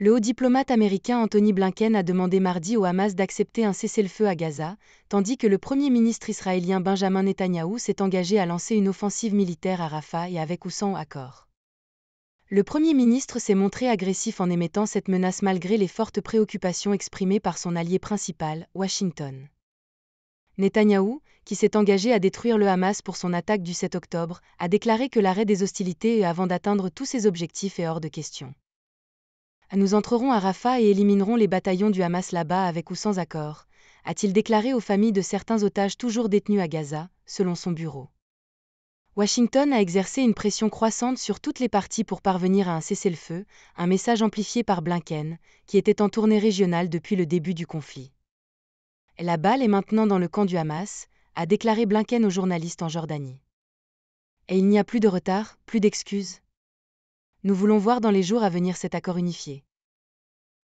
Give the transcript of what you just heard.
Le haut diplomate américain Anthony Blinken a demandé mardi au Hamas d'accepter un cessez-le-feu à Gaza, tandis que le Premier ministre israélien Benjamin Netanyahou s'est engagé à lancer une offensive militaire à Rafah et avec ou sans accord. Le Premier ministre s'est montré agressif en émettant cette menace malgré les fortes préoccupations exprimées par son allié principal, Washington. Netanyahou, qui s'est engagé à détruire le Hamas pour son attaque du 7 octobre, a déclaré que l'arrêt des hostilités avant d'atteindre tous ses objectifs est hors de question. Nous entrerons à Rafah et éliminerons les bataillons du Hamas là-bas avec ou sans accord, a-t-il déclaré aux familles de certains otages toujours détenus à Gaza, selon son bureau. Washington a exercé une pression croissante sur toutes les parties pour parvenir à un cessez-le-feu, un message amplifié par Blinken, qui était en tournée régionale depuis le début du conflit. La balle est maintenant dans le camp du Hamas, a déclaré Blinken aux journalistes en Jordanie. Et il n'y a plus de retard, plus d'excuses. Nous voulons voir dans les jours à venir cet accord unifié.